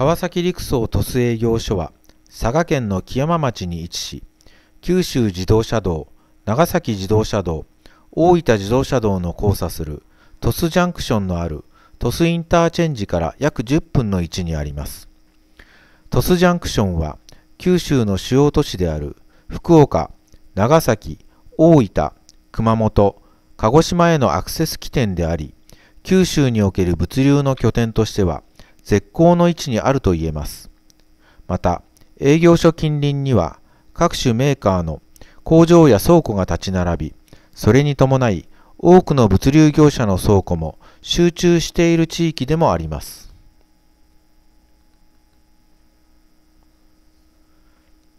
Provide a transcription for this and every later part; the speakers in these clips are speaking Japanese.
川崎陸送鳥栖営業所は佐賀県の木山町に位置し九州自動車道長崎自動車道大分自動車道の交差する鳥栖ジャンクションのある鳥栖インターチェンジから約10分の位置にあります鳥栖ジャンクションは九州の主要都市である福岡長崎大分熊本鹿児島へのアクセス起点であり九州における物流の拠点としては絶好の位置にあると言えます。また、営業所近隣には各種メーカーの工場や倉庫が立ち並び、それに伴い多くの物流業者の倉庫も集中している地域でもあります。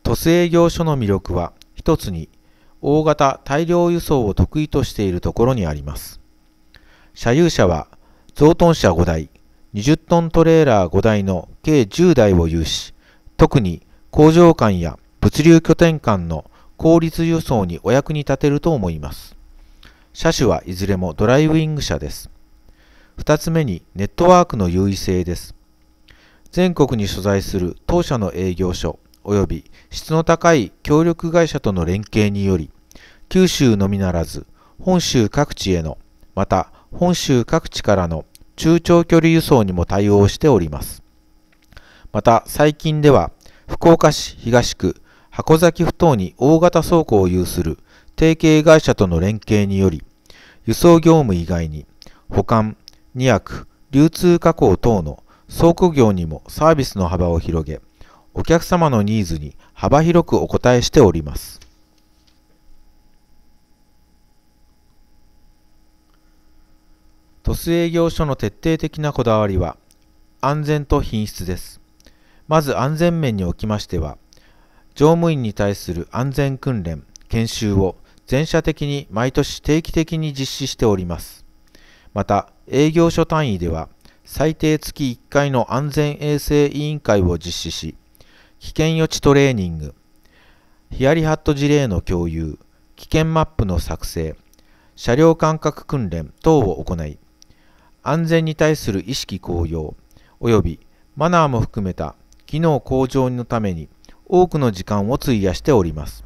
都市営業所の魅力は一つに大型大量輸送を得意としているところにあります。社有車は、増ト車5台、20トントレーラー5台の計10台を有し、特に工場間や物流拠点間の効率輸送にお役に立てると思います。車種はいずれもドライウィング車です。2つ目にネットワークの優位性です。全国に所在する当社の営業所及び質の高い協力会社との連携により、九州のみならず本州各地への、また本州各地からの中長距離輸送にも対応しております。また最近では福岡市東区箱崎ふ頭に大型倉庫を有する提携会社との連携により輸送業務以外に保管、荷役、流通加工等の倉庫業にもサービスの幅を広げお客様のニーズに幅広くお応えしております。ロス営業所の徹底的なこだわりは、安全と品質です。まず安全面におきましては、乗務員に対する安全訓練、研修を全社的に毎年定期的に実施しております。また、営業所単位では、最低月1回の安全衛生委員会を実施し、危険予知トレーニング、ヒヤリハット事例の共有、危険マップの作成、車両感覚訓練等を行い、安全に対する意識向上及びマナーも含めた機能向上のために多くの時間を費やしております。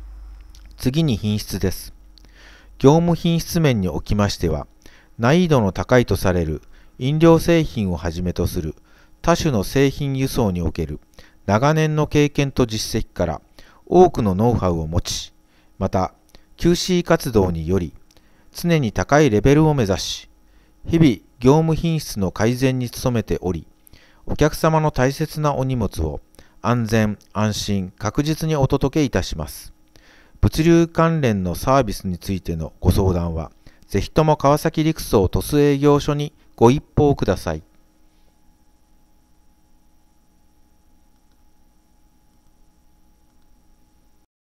次に品質です。業務品質面におきましては、難易度の高いとされる飲料製品をはじめとする多種の製品輸送における長年の経験と実績から多くのノウハウを持ち、また QC 活動により常に高いレベルを目指し、日々業務品質の改善に努めており、お客様の大切なお荷物を安全、安心、確実にお届けいたします。物流関連のサービスについてのご相談は、ぜひとも川崎陸送鳥栖営業所にご一報ください。